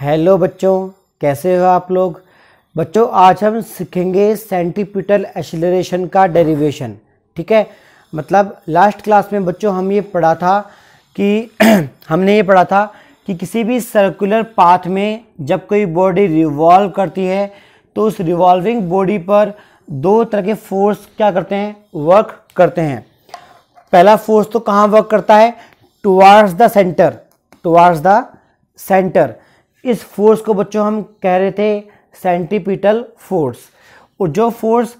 hello बच्चों कैसे हो आप लोग बच्चों आज हम सीखेंगे सेंटीपिटल एक्सलरेशन का डेरिवेशन ठीक है मतलब लास्ट क्लास में बच्चों हम ये पढ़ा था कि हमने ये पढ़ा था कि किसी भी सर्कुलर पाथ में जब कोई बॉडी रिवॉल्व करती है तो उस रिवॉल्विंग बॉडी पर दो तरह के फोर्स क्या करते हैं वर्क करते हैं पहला फोर्स तो कहाँ वर्क करता है towards the centre towards the centre इस फोर्स को बच्चों हम कह रहे थे सेंट्रीपिटल फोर्स और जो force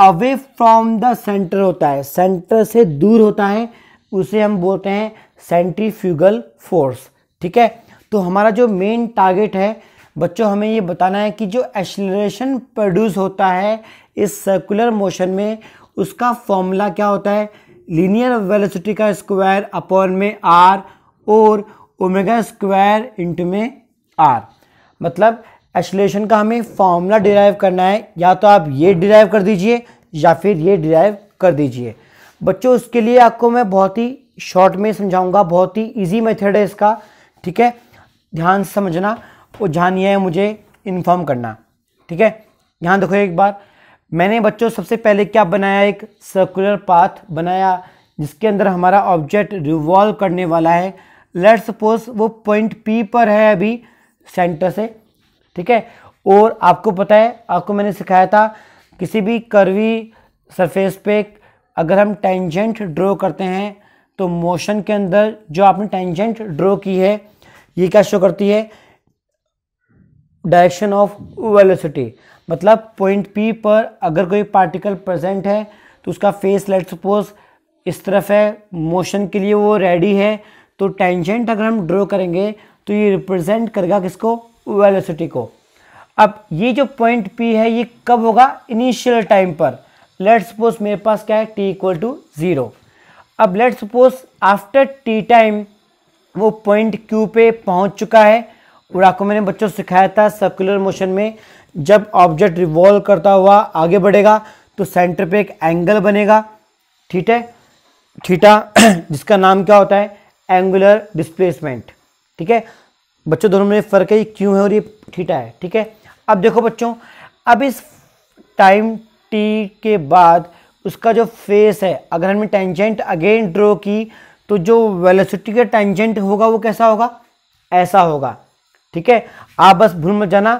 away from the centre होता है सेंटर से दूर होता है उसे हम बोलते हैं सेंट्रीफ्यूगल फोर्स ठीक है तो हमारा जो मेन टारगेट है बच्चों हमें ये बताना है कि जो एक्सलरेशन प्रोड्यूस होता है इस सर्कुलर मोशन में उसका फॉर्मूला क्या होता है लीनियर वेलोसिटी का स्क्वायर अपॉन में आर और ओमेगा स्क्वायर इंटू में आर मतलब एसोलेशन का हमें फॉर्मूला डिराइव करना है या तो आप ये डिराइव कर दीजिए या फिर ये डिराइव कर दीजिए बच्चों उसके लिए आपको मैं बहुत ही शॉर्ट में समझाऊंगा बहुत ही इजी मेथड है इसका ठीक है ध्यान समझना और ध्यान यह है मुझे इन्फॉर्म करना ठीक है यहाँ देखो एक बार मैंने बच्चों सबसे पहले क्या बनाया एक सर्कुलर पाथ बनाया जिसके अंदर हमारा ऑब्जेक्ट रिवॉल्व करने वाला है लेट सपोज वो पॉइंट पी पर है अभी सेंटर से ठीक है और आपको पता है आपको मैंने सिखाया था किसी भी कर्वी सरफेस पे अगर हम टेंजेंट ड्रॉ करते हैं तो मोशन के अंदर जो आपने टेंजेंट ड्रॉ की है ये क्या शो करती है डायरेक्शन ऑफ वेलोसिटी मतलब पॉइंट पी पर अगर कोई पार्टिकल प्रेजेंट है तो उसका फेस लेट सपोज इस तरफ है मोशन के लिए वो रेडी है तो टेंजेंट अगर हम ड्रॉ करेंगे तो ये रिप्रेजेंट करेगा किसको वेलोसिटी को अब ये जो पॉइंट पी है ये कब होगा इनिशियल टाइम पर लेट सपोज मेरे पास क्या है टी इक्वल टू ज़ीरो अब let suppose after T time वो पॉइंट क्यू पे पहुंच चुका है और आपको मैंने बच्चों सिखाया था सर्कुलर मोशन में जब ऑब्जेक्ट रिवॉल्व करता हुआ आगे बढ़ेगा तो सेंटर पे एक एंगल बनेगा ठीक है थीटा जिसका नाम क्या होता है एंगुलर डिस्प्लेसमेंट ठीक है बच्चों दोनों में फ़र्क है ये क्यों है और ये थीटा है ठीक है अब देखो बच्चों अब इस टाइम टी के बाद उसका जो फेस है अगर हमने टेंजेंट अगेन ड्रॉ की तो जो वेलोसिटी का टेंजेंट होगा वो कैसा होगा ऐसा होगा ठीक है आप बस भूल मत जाना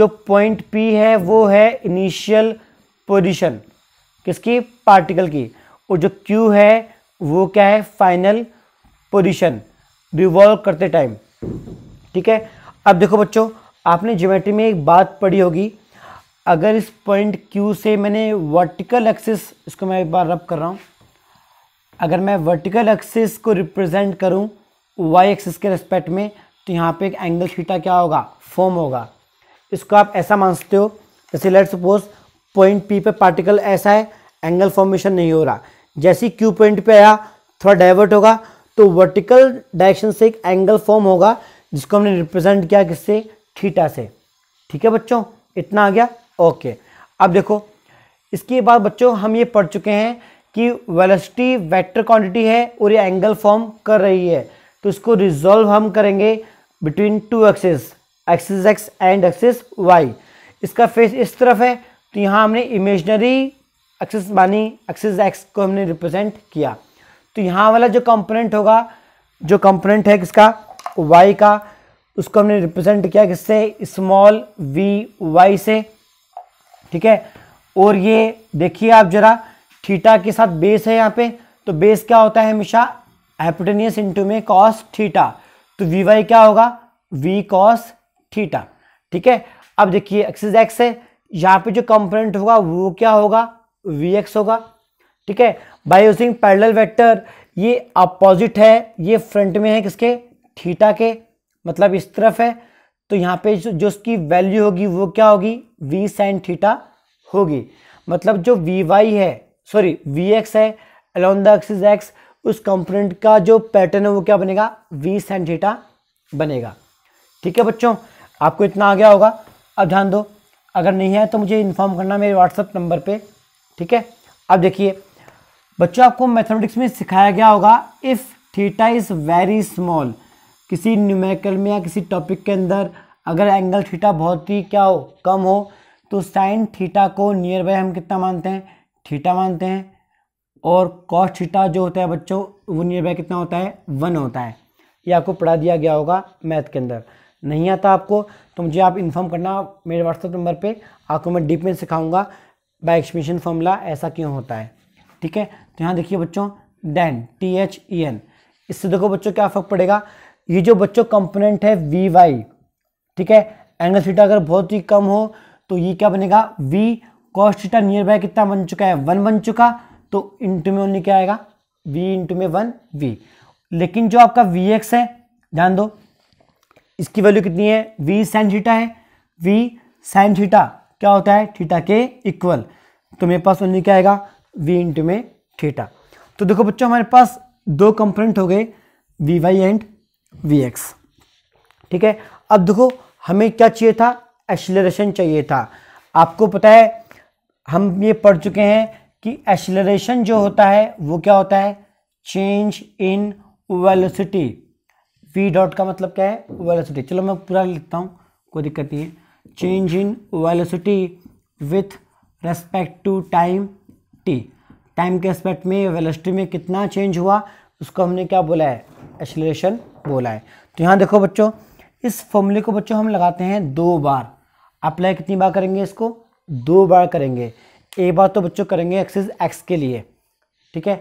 जो पॉइंट पी है वो है इनिशियल पोजीशन किसकी पार्टिकल की और जो क्यू है वो क्या है फाइनल पोजीशन रिवॉल्व करते टाइम ठीक है अब देखो बच्चों आपने ज्योमेट्री में एक बात पढ़ी होगी अगर इस पॉइंट क्यू से मैंने वर्टिकल एक्सिस इसको मैं एक बार रब कर रहा हूँ अगर मैं वर्टिकल एक्सिस को रिप्रेजेंट करूँ वाई एक्सिस के रेस्पेक्ट में तो यहाँ पे एक एंगल थीटा क्या होगा फॉर्म होगा इसको आप ऐसा मान सकते हो जैसे लेट सपोज पॉइंट पी पे पार्टिकल ऐसा है एंगल फॉर्मेशन नहीं हो रहा जैसे क्यू पॉइंट पे आया थोड़ा डाइवर्ट होगा तो वर्टिकल डायरेक्शन से एक एंगल फॉर्म होगा जिसको हमने रिप्रेजेंट किया किससे थीटा से ठीक है बच्चों इतना आ गया ओके अब देखो इसके बाद बच्चों हम ये पढ़ चुके हैं कि वेलोसिटी वेक्टर क्वांटिटी है और ये एंगल फॉर्म कर रही है तो इसको रिजॉल्व हम करेंगे between two axes axes X and axes Y इसका फेस इस तरफ है तो यहाँ हमने इमेजनरी एक्सेस मानी एक्सेस एक्स को हमने रिप्रेजेंट किया तो यहाँ वाला जो कंपोनेंट होगा जो कंपोनेंट है किसका वाई का उसको हमने रिप्रेजेंट किया किससे स्मॉल वी वाई से ठीक है और ये देखिए आप जरा थीटा के साथ बेस है यहाँ पे तो बेस क्या होता है हमेशा हेपोटेनियस इंटू में कॉस थीटा तो वी वाई क्या होगा वी कॉस थीटा ठीक है अब देखिए एक्सिस एक्स है यहाँ पे जो कंपोनेंट होगा वो क्या होगा वी एक्स होगा ठीक है बाय यूजिंग पैरेलल वेक्टर ये अपोजिट है ये फ्रंट में है किसके थीटा के मतलब इस तरफ है तो यहाँ पे जो उसकी वैल्यू होगी वो क्या होगी वी साइन थीटा होगी मतलब जो वी वाई है सॉरी वी एक्स है अलॉन द एक्सिस एक्स उस कंपोनेंट का जो पैटर्न है वो क्या बनेगा वी साइन थीटा बनेगा ठीक है बच्चों आपको इतना आ गया होगा अब ध्यान दो अगर नहीं है तो मुझे इन्फॉर्म करना मेरे व्हाट्सएप नंबर पे ठीक है अब देखिए बच्चों आपको मैथमेटिक्स में सिखाया गया होगा if theta is very small किसी न्यूमेरिकल में या किसी टॉपिक के अंदर अगर एंगल थीटा बहुत ही क्या हो कम हो तो साइन थीटा को नियर बाय हम कितना मानते हैं थीटा मानते हैं और कॉस थीटा जो होता है बच्चों वो नियर बाय कितना होता है वन होता है ये आपको पढ़ा दिया गया होगा मैथ के अंदर नहीं आता आपको तो मुझे आप इन्फॉर्म करना मेरे व्हाट्सएप नंबर पे आपको मैं डीप में सिखाऊंगा बाय एक्सप्रेशन फॉर्मूला ऐसा क्यों होता है ठीक है तो यहाँ देखिए बच्चों then T H E N इससे देखो बच्चों क्या फर्क पड़ेगा ये जो बच्चों कंपोनेंट है वी वाई ठीक है एंगल थीटा अगर बहुत ही कम हो तो ये क्या बनेगा V cos theta near by कितना बन चुका है वन बन चुका तो इंटू में ओनली क्या आएगा वी इंटू में वन वी लेकिन जो आपका वी एक्स है ध्यान दो इसकी वैल्यू कितनी है वी साइन थीटा है वी साइन थीटा क्या होता है थीटा के इक्वल तो मेरे पास ओनली क्या आएगा वी इंटू में थीटा तो देखो बच्चों हमारे पास दो कंपोनेंट हो गए V Y and V X ठीक है अब देखो हमें क्या चाहिए था एसिलरेशन चाहिए था आपको पता है हम ये पढ़ चुके हैं कि एसिलरेशन जो होता है वो क्या होता है change in velocity V dot का मतलब क्या है वेलोसिटी चलो मैं पूरा लिखता हूँ कोई दिक्कत नहीं है change in velocity with respect to time T time के एस्पेक्ट में वेलस्टी में कितना चेंज हुआ उसको हमने क्या बोला है एक्सलेशन बोला है तो यहाँ देखो बच्चों इस फॉर्मूले को बच्चों हम लगाते हैं दो बार अप्लाई कितनी बार करेंगे इसको दो बार करेंगे एक बार तो बच्चों करेंगे एक्सेस एक्स के लिए ठीक है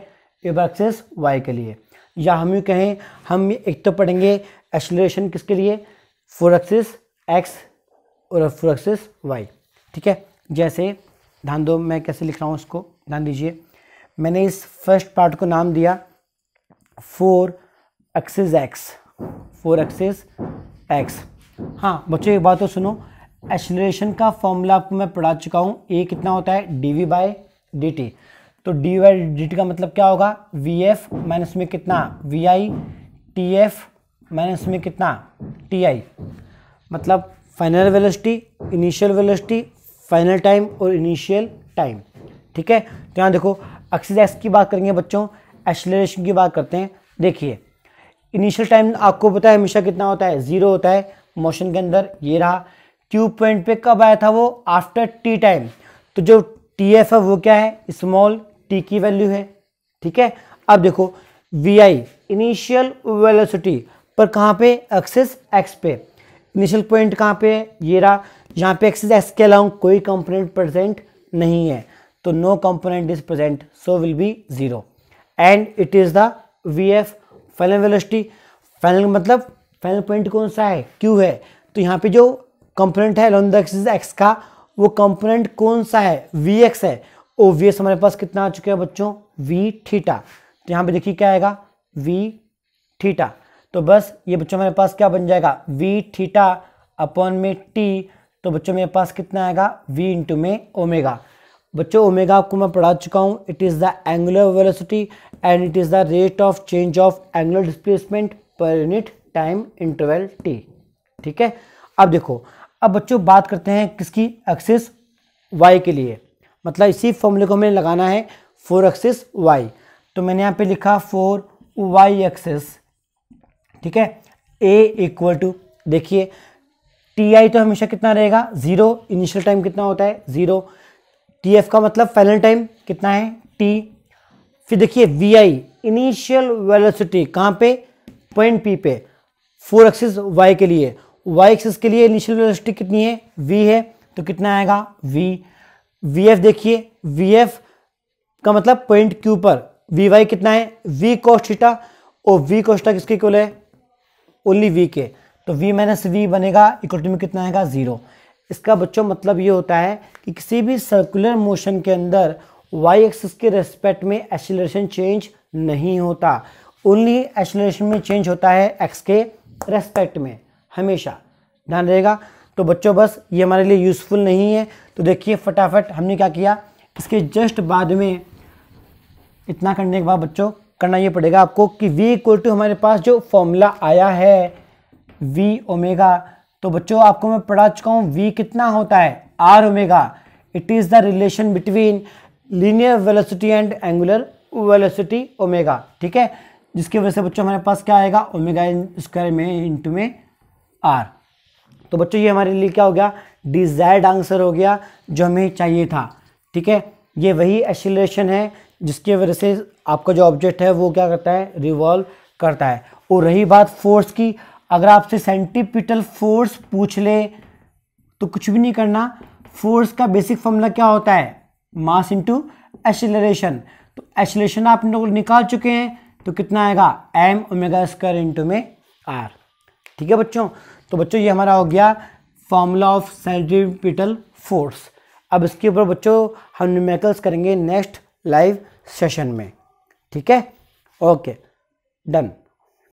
एक बार एक्सेस वाई के लिए या हम यूँ कहें हम एक तो पढ़ेंगे एक्सलेशन किसके लिए फोर एक्सेस एक्स और फोर एक्सेस वाई ठीक है जैसे ध्यान दो मैं कैसे लिख रहा हूँ उसको ध्यान दीजिए मैंने इस फर्स्ट पार्ट को नाम दिया for axes X for axes X हाँ बच्चों एक बात तो सुनो एक्सलेशन का फॉर्मूला आपको मैं पढ़ा चुका हूँ ए कितना होता है D V by D T तो D V by D T का मतलब क्या होगा वी एफ माइनस में कितना V I T F minus में कितना टी आई मतलब final velocity initial velocity final time और इनिशियल टाइम ठीक है तो यहाँ देखो एक्सिस एक्स की बात करेंगे बच्चों एक्सलेशन की बात करते हैं देखिए इनिशियल टाइम आपको पता है हमेशा कितना होता है ज़ीरो होता है मोशन के अंदर ये रहा ट्यूब पॉइंट पे कब आया था वो आफ्टर टी टाइम तो जो टी एफ है वो क्या है स्मॉल टी की वैल्यू है ठीक है अब देखो वी आई इनिशियल वेलोसिटी पर कहाँ पे एक्सेस एक्स पे इनिशियल पॉइंट कहाँ पे है ये रहा यहाँ पे एक्सेस एक्स के अलॉन्ग कोई कंपोनेंट प्रेजेंट नहीं है तो no component is present so will be zero and it is the V F final velocity final मतलब फाइनल पॉइंट कौन सा है क्यू है तो यहाँ पे जो कंपोनेंट है अलॉन्ग द एक्सेस एक्स का वो कंपोनेंट कौन सा है वी एक्स है ओ वी एस हमारे पास कितना आ चुका है बच्चों वी थीटा तो यहाँ पे देखिए क्या आएगा वी थीटा तो बस ये बच्चों हमारे पास क्या बन जाएगा वी थीटा अपॉन में टी तो बच्चों मेरे पास कितना आएगा वी इंटू में ओमेगा बच्चों ओमेगा आपको मैं पढ़ा चुका हूँ it is the angular velocity and it is the rate of change of angular displacement per unit time interval T ठीक है अब देखो अब बच्चों बात करते हैं किसकी एक्सिस वाई के लिए मतलब इसी फॉर्मूले को हमें लगाना है फोर एक्सिस वाई तो मैंने यहाँ पे लिखा फोर वाई एक्सिस ठीक है ए इक्वल टू देखिए टी आई तो हमेशा कितना रहेगा जीरो इनिशियल टाइम कितना होता है जीरो टी एफ का मतलब फाइनल टाइम कितना है टी फिर देखिए वी आई इनिशियल वेलोसिटी कहाँ पे पॉइंट पी पे फोर एक्सिस वाई के लिए वाई एक्सिस के लिए इनिशियल वेलोसिटी कितनी है वी है तो कितना आएगा वी वी एफ देखिए वी एफ का मतलब पॉइंट क्यू पर वी वाई कितना है वी कोस्टा और वी कोस्टा किसके इक्वल है ओनली वी के तो v माइनस वी बनेगा इक्वल टू में कितना आएगा जीरो इसका बच्चों मतलब ये होता है कि किसी भी सर्कुलर मोशन के अंदर वाई एक्सिस के रेस्पेक्ट में एसिलेशन चेंज नहीं होता ओनली एसिलेशन में चेंज होता है एक्स के रेस्पेक्ट में हमेशा ध्यान रहेगा तो बच्चों बस ये हमारे लिए यूज़फुल नहीं है तो देखिए फटाफट हमने क्या किया इसके जस्ट बाद में इतना करने के बाद बच्चों करना ये पड़ेगा आपको कि v इक्वल टू हमारे पास जो फॉर्मूला आया है वी ओमेगा तो बच्चों आपको मैं पढ़ा चुका हूँ वी कितना होता है R omega it is the relation between linear velocity and angular velocity omega ठीक है जिसकी वजह से बच्चों हमारे पास क्या आएगा ओमेगा स्क्वायर में इंटू में आर तो बच्चों ये हमारे लिए क्या हो गया डिजायर्ड आंसर हो गया जो हमें चाहिए था ठीक है ये वही एक्सीलरेशन है जिसकी वजह से आपका जो ऑब्जेक्ट है वो क्या करता है रिवॉल्व करता है और रही बात फोर्स की अगर आपसे सेंटीपिटल फोर्स पूछ ले तो कुछ भी नहीं करना फोर्स का बेसिक फॉर्मूला क्या होता है मास इंटू एसिलरेशन तो एसिलेशन आप लोग निकाल चुके हैं तो कितना आएगा एम ओमेगा स्क्वायर इंटू में आर ठीक है बच्चों तो बच्चों ये हमारा हो गया फॉर्मूला ऑफ सेंटिपिटल फोर्स अब इसके ऊपर बच्चों हम न्यूमेरिकल्स करेंगे नेक्स्ट लाइव सेशन में ठीक है ओके डन